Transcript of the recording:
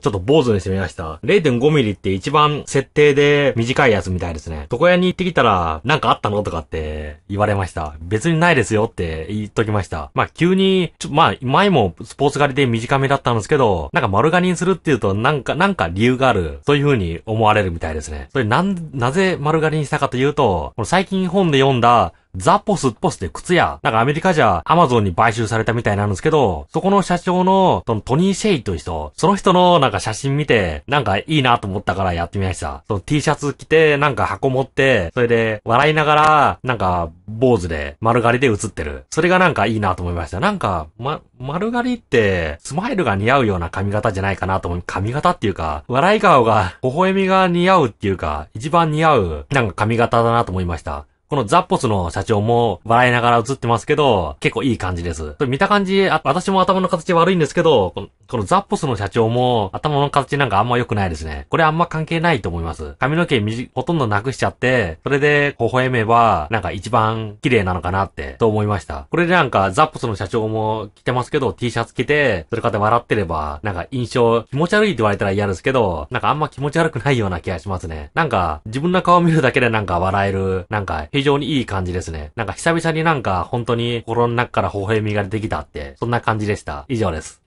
ちょっと坊主にしてみました。0.5ミリって一番設定で短いやつみたいですね。床屋に行ってきたら、なんかあったのとかって言われました。別にないですよって言っときました。まあ、急に、ちょ、まあ、前もスポーツ狩りで短めだったんですけど、なんか丸刈りにするっていうと、なんか、なんか理由がある。そういう風に思われるみたいですね。それなん、なぜ丸刈りにしたかというと、最近本で読んだ、ザポスっぽスって靴屋。なんかアメリカじゃアマゾンに買収されたみたいなんですけど、そこの社長の、そのトニー・シェイという人、その人のなんか写真見て、なんかいいなと思ったからやってみました。その T シャツ着て、なんか箱持って、それで笑いながら、なんか坊主で丸刈りで写ってる。それがなんかいいなと思いました。なんか、ま、丸刈りって、スマイルが似合うような髪型じゃないかなと思う。髪型っていうか、笑い顔が、微笑みが似合うっていうか、一番似合う、なんか髪型だなと思いました。このザッポスの社長も笑いながら映ってますけど、結構いい感じです。見た感じ、私も頭の形悪いんですけど、このザッポスの社長も頭の形なんかあんま良くないですね。これあんま関係ないと思います。髪の毛ほとんどなくしちゃって、それで微笑めば、なんか一番綺麗なのかなって、と思いました。これでなんかザッポスの社長も着てますけど、T シャツ着て、それかで笑ってれば、なんか印象気持ち悪いって言われたら嫌ですけど、なんかあんま気持ち悪くないような気がしますね。なんか自分の顔見るだけでなんか笑える、なんか非常にいい感じですね。なんか久々になんか本当に心の中から微笑みが出てきたって、そんな感じでした。以上です。